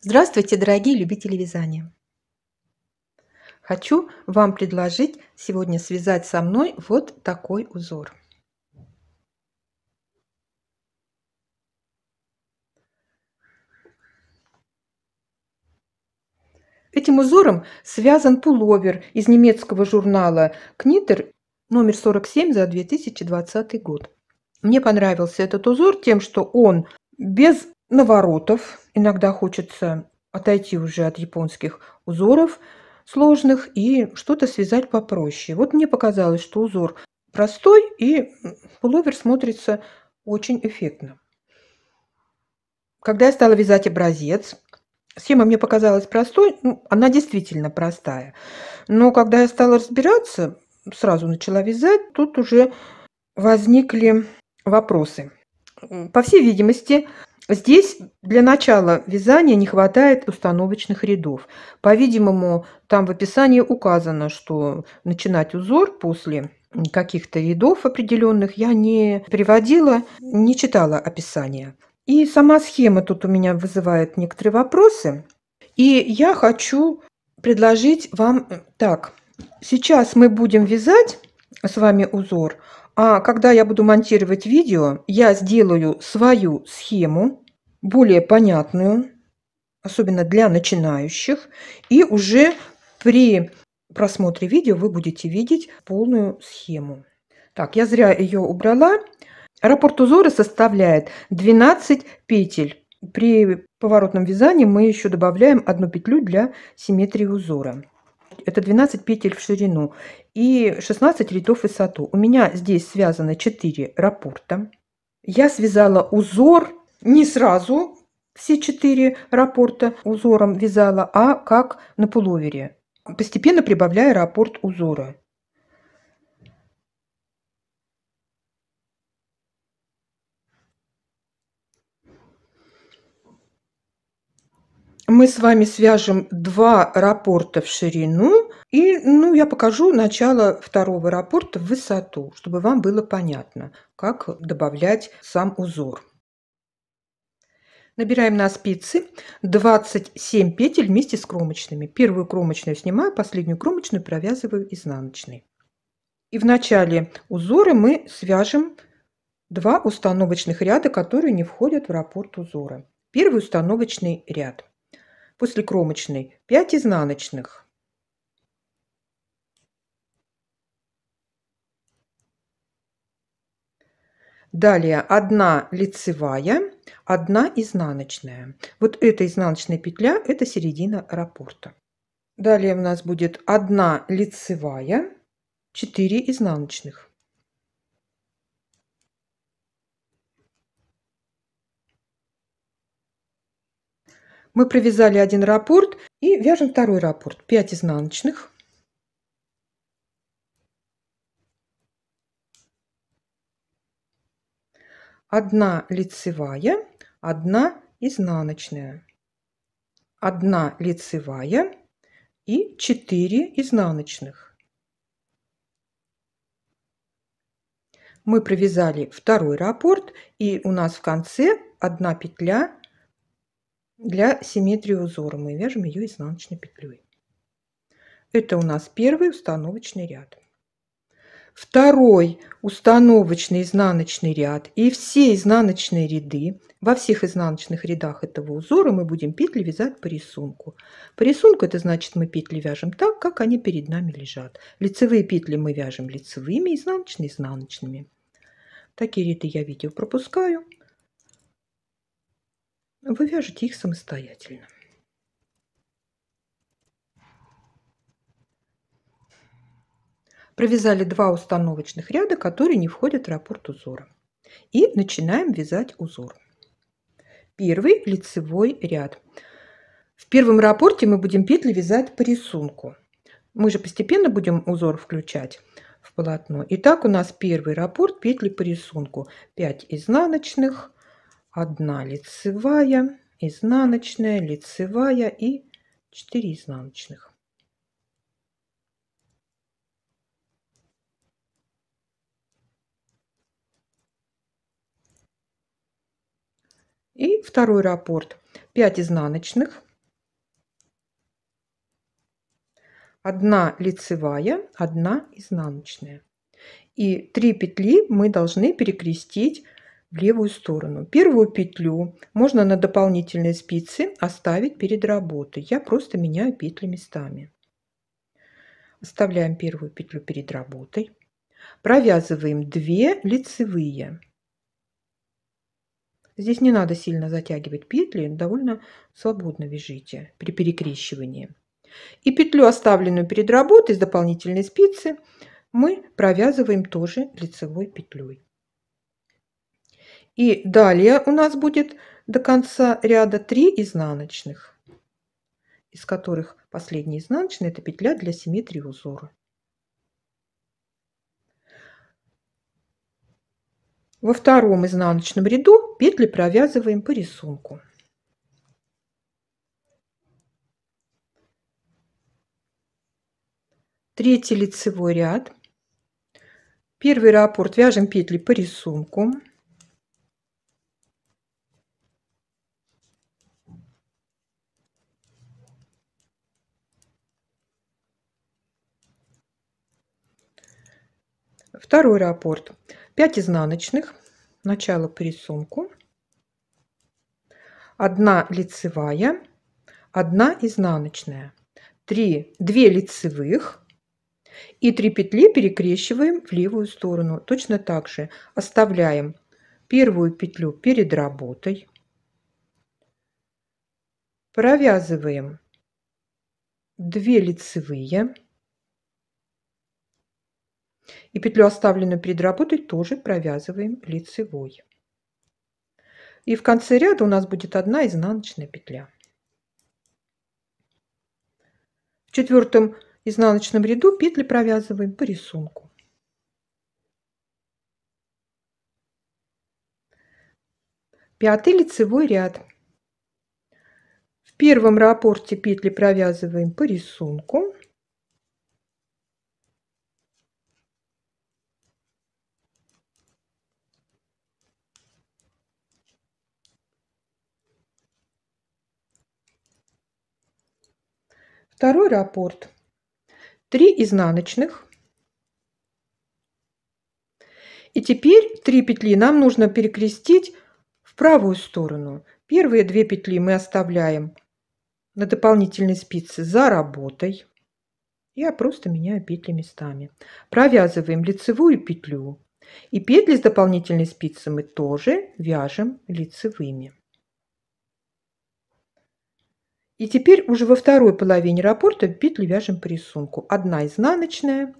Здравствуйте, дорогие любители вязания! Хочу вам предложить сегодня связать со мной вот такой узор. Этим узором связан пуловер из немецкого журнала «Книтер» номер 47 за 2020 год. Мне понравился этот узор тем, что он без наворотов, Иногда хочется отойти уже от японских узоров сложных и что-то связать попроще. Вот мне показалось, что узор простой и пуловер смотрится очень эффектно. Когда я стала вязать образец, схема мне показалась простой, ну, она действительно простая. Но когда я стала разбираться, сразу начала вязать, тут уже возникли вопросы. По всей видимости, Здесь для начала вязания не хватает установочных рядов. По-видимому, там в описании указано, что начинать узор после каких-то рядов определенных я не приводила, не читала описание. И сама схема тут у меня вызывает некоторые вопросы. И я хочу предложить вам э, так. Сейчас мы будем вязать с вами узор, а когда я буду монтировать видео, я сделаю свою схему, более понятную, особенно для начинающих, и уже при просмотре видео вы будете видеть полную схему. Так, я зря ее убрала. Раппорт узора составляет 12 петель. При поворотном вязании мы еще добавляем одну петлю для симметрии узора это 12 петель в ширину и 16 рядов высоту. У меня здесь связано 4 рапорта. Я связала узор не сразу, все 4 рапорта узором вязала, а как на пуловере, постепенно прибавляю раппорт узора. мы с вами свяжем два рапорта в ширину, и ну, я покажу начало второго рапорта в высоту, чтобы вам было понятно, как добавлять сам узор. Набираем на спицы 27 петель вместе с кромочными. Первую кромочную снимаю, последнюю кромочную провязываю изнаночной. И в начале узора мы свяжем два установочных ряда, которые не входят в раппорт узора. Первый установочный ряд после кромочной 5 изнаночных. Далее одна лицевая, одна изнаночная. Вот эта изнаночная петля – это середина раппорта. Далее у нас будет одна лицевая, 4 изнаночных. Мы провязали один раппорт и вяжем второй раппорт. 5 изнаночных. Одна лицевая, одна изнаночная. Одна лицевая и 4 изнаночных. Мы провязали второй раппорт и у нас в конце одна петля для симметрии узора мы вяжем ее изнаночной петлей. Это у нас первый установочный ряд. Второй установочный изнаночный ряд и все изнаночные ряды. Во всех изнаночных рядах этого узора мы будем петли вязать по рисунку. По рисунку это значит мы петли вяжем так, как они перед нами лежат. Лицевые петли мы вяжем лицевыми, изнаночные – изнаночными. Такие ряды я видео пропускаю. Вы вяжете их самостоятельно. Провязали два установочных ряда, которые не входят в раппорт узора. И начинаем вязать узор. Первый лицевой ряд. В первом раппорте мы будем петли вязать по рисунку. Мы же постепенно будем узор включать в полотно. Итак, у нас первый раппорт петли по рисунку. 5 изнаночных, 1 лицевая, изнаночная, лицевая и 4 изнаночных. И второй раппорт. 5 изнаночных, 1 лицевая, 1 изнаночная. И 3 петли мы должны перекрестить в левую сторону. Первую петлю можно на дополнительные спицы оставить перед работой. Я просто меняю петли местами. Оставляем первую петлю перед работой. Провязываем 2 лицевые. Здесь не надо сильно затягивать петли, довольно свободно вяжите при перекрещивании. И петлю, оставленную перед работой с дополнительной спицы, мы провязываем тоже лицевой петлей. И далее у нас будет до конца ряда 3 изнаночных, из которых последняя изнаночная это петля для симметрии узора. Во втором изнаночном ряду петли провязываем по рисунку. Третий лицевой ряд. Первый раппорт вяжем петли по рисунку. Второй раппорт. 5 изнаночных, начало по рисунку, 1 лицевая, 1 изнаночная, 3, 2 лицевых и 3 петли перекрещиваем в левую сторону. Точно так же оставляем первую петлю перед работой, провязываем 2 лицевые, и петлю, оставленную перед работой, тоже провязываем лицевой. И в конце ряда у нас будет одна изнаночная петля. В четвертом изнаночном ряду петли провязываем по рисунку. Пятый лицевой ряд. В первом рапорте петли провязываем по рисунку. Второй раппорт. 3 изнаночных. И теперь 3 петли нам нужно перекрестить в правую сторону. Первые две петли мы оставляем на дополнительной спице за работой. Я просто меняю петли местами. Провязываем лицевую петлю. И петли с дополнительной спицы мы тоже вяжем лицевыми. И теперь уже во второй половине раппорта петли вяжем по рисунку. Одна изнаночная,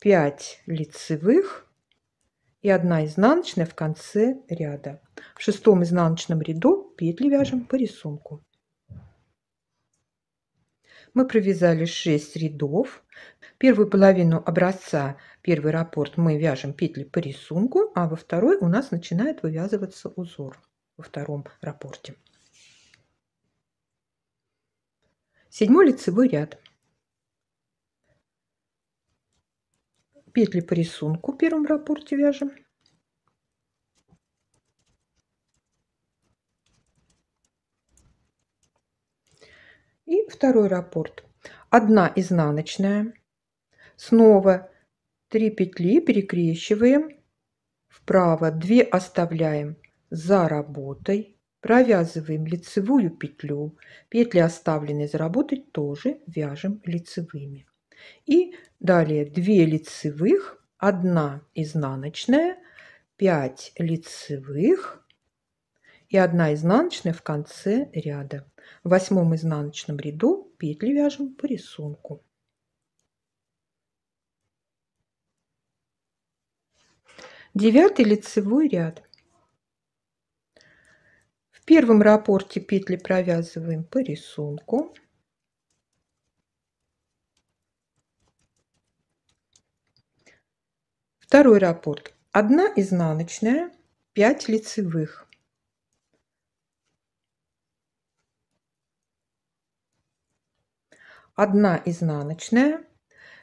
5 лицевых и одна изнаночная в конце ряда. В шестом изнаночном ряду петли вяжем по рисунку. Мы провязали 6 рядов. Первую половину образца, первый раппорт, мы вяжем петли по рисунку, а во второй у нас начинает вывязываться узор во втором раппорте. Седьмой лицевой ряд. Петли по рисунку в первом раппорте вяжем. И второй раппорт. Одна изнаночная. Снова 3 петли перекрещиваем. Вправо 2 оставляем за работой. Провязываем лицевую петлю. Петли, оставленные заработать, тоже вяжем лицевыми. И далее 2 лицевых, 1 изнаночная, 5 лицевых и 1 изнаночная в конце ряда. В восьмом изнаночном ряду петли вяжем по рисунку. Девятый лицевой ряд первом рапорте петли провязываем по рисунку. Второй раппорт. Одна изнаночная, 5 лицевых. Одна изнаночная,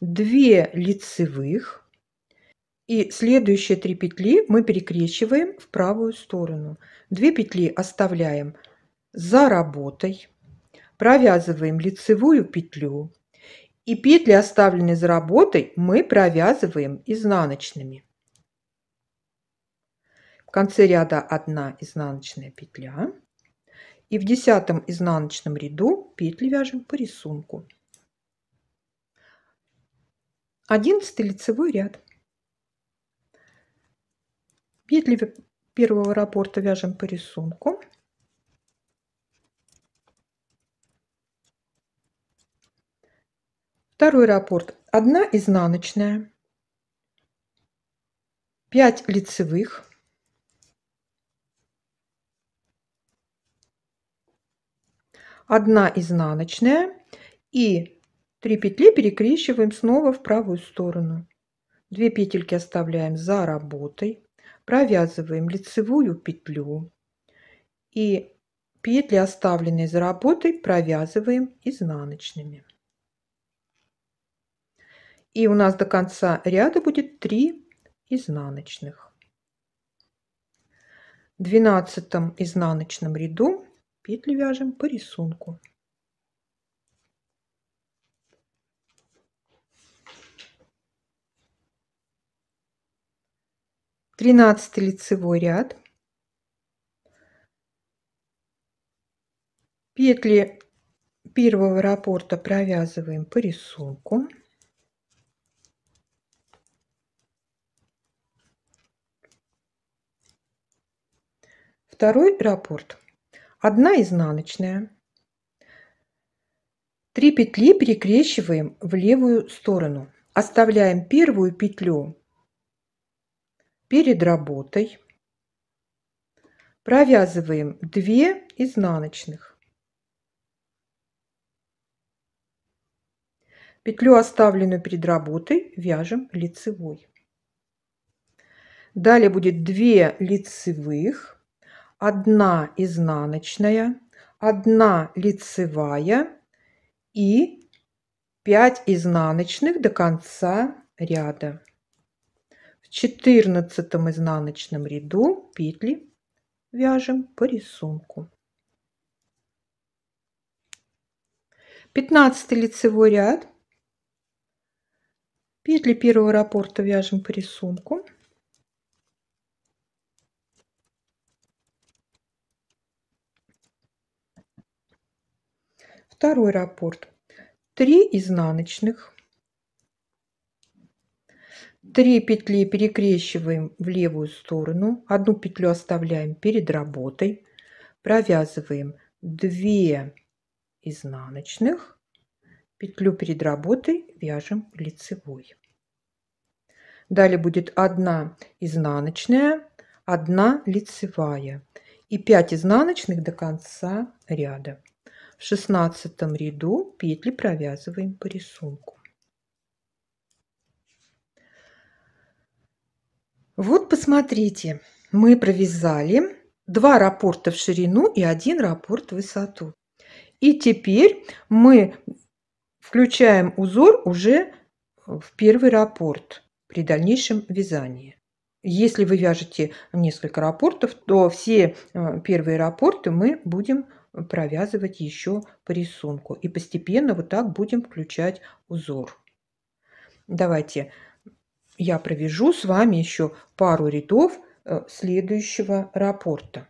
2 лицевых, и следующие три петли мы перекрещиваем в правую сторону. Две петли оставляем за работой, провязываем лицевую петлю, и петли, оставленные за работой, мы провязываем изнаночными. В конце ряда 1 изнаночная петля. И в десятом изнаночном ряду петли вяжем по рисунку. Одиннадцатый лицевой ряд. Петли первого раппорта вяжем по рисунку. Второй раппорт. Одна изнаночная, 5 лицевых, одна изнаночная и 3 петли перекрещиваем снова в правую сторону. 2 петельки оставляем за работой провязываем лицевую петлю и петли, оставленные за работой, провязываем изнаночными. И у нас до конца ряда будет 3 изнаночных. В 12 изнаночном ряду петли вяжем по рисунку. 13 лицевой ряд, петли первого раппорта провязываем по рисунку. Второй раппорт. Одна изнаночная. Три петли перекрещиваем в левую сторону. Оставляем первую петлю перед работой провязываем 2 изнаночных. Петлю, оставленную перед работой, вяжем лицевой. Далее будет 2 лицевых, 1 изнаночная, 1 лицевая и 5 изнаночных до конца ряда четырнадцатом изнаночном ряду петли вяжем по рисунку. 15 лицевой ряд. Петли первого раппорта вяжем по рисунку. Второй раппорт. 3 изнаночных 3 петли перекрещиваем в левую сторону, одну петлю оставляем перед работой, провязываем 2 изнаночных, петлю перед работой вяжем лицевой. Далее будет 1 изнаночная, 1 лицевая и 5 изнаночных до конца ряда. В шестнадцатом ряду петли провязываем по рисунку. Вот посмотрите, мы провязали два раппорта в ширину и один раппорт в высоту. И теперь мы включаем узор уже в первый раппорт при дальнейшем вязании. Если вы вяжете несколько раппортов, то все э, первые раппорты мы будем провязывать еще по рисунку. И постепенно вот так будем включать узор. Давайте я провяжу с вами еще пару рядов э, следующего раппорта.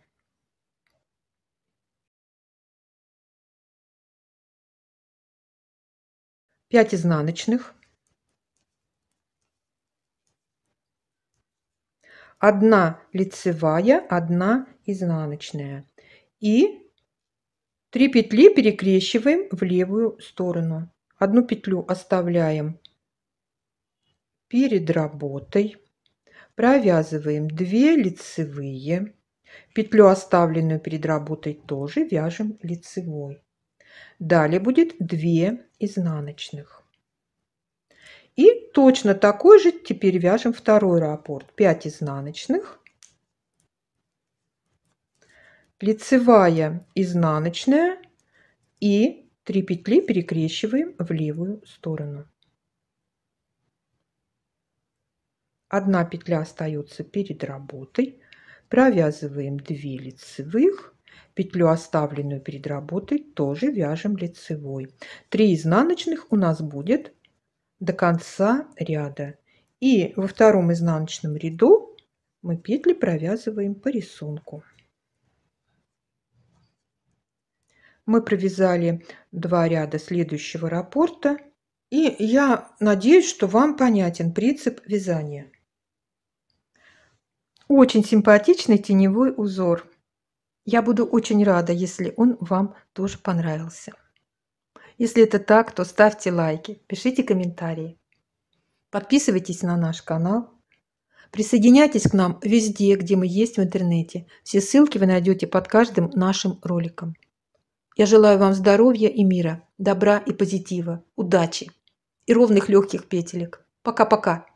Пять изнаночных, одна лицевая, одна изнаночная и три петли перекрещиваем в левую сторону. Одну петлю оставляем перед работой провязываем 2 лицевые, петлю, оставленную перед работой, тоже вяжем лицевой. Далее будет 2 изнаночных. И точно такой же теперь вяжем второй раппорт. 5 изнаночных, лицевая, изнаночная и 3 петли перекрещиваем в левую сторону. Одна петля остается перед работой. Провязываем 2 лицевых. Петлю, оставленную перед работой, тоже вяжем лицевой. 3 изнаночных у нас будет до конца ряда. И во втором изнаночном ряду мы петли провязываем по рисунку. мы провязали два ряда следующего раппорта. И я надеюсь, что вам понятен принцип вязания. Очень симпатичный теневой узор. Я буду очень рада, если он вам тоже понравился. Если это так, то ставьте лайки, пишите комментарии. Подписывайтесь на наш канал. Присоединяйтесь к нам везде, где мы есть в интернете. Все ссылки вы найдете под каждым нашим роликом. Я желаю вам здоровья и мира, добра и позитива, удачи и ровных легких петелек. Пока-пока!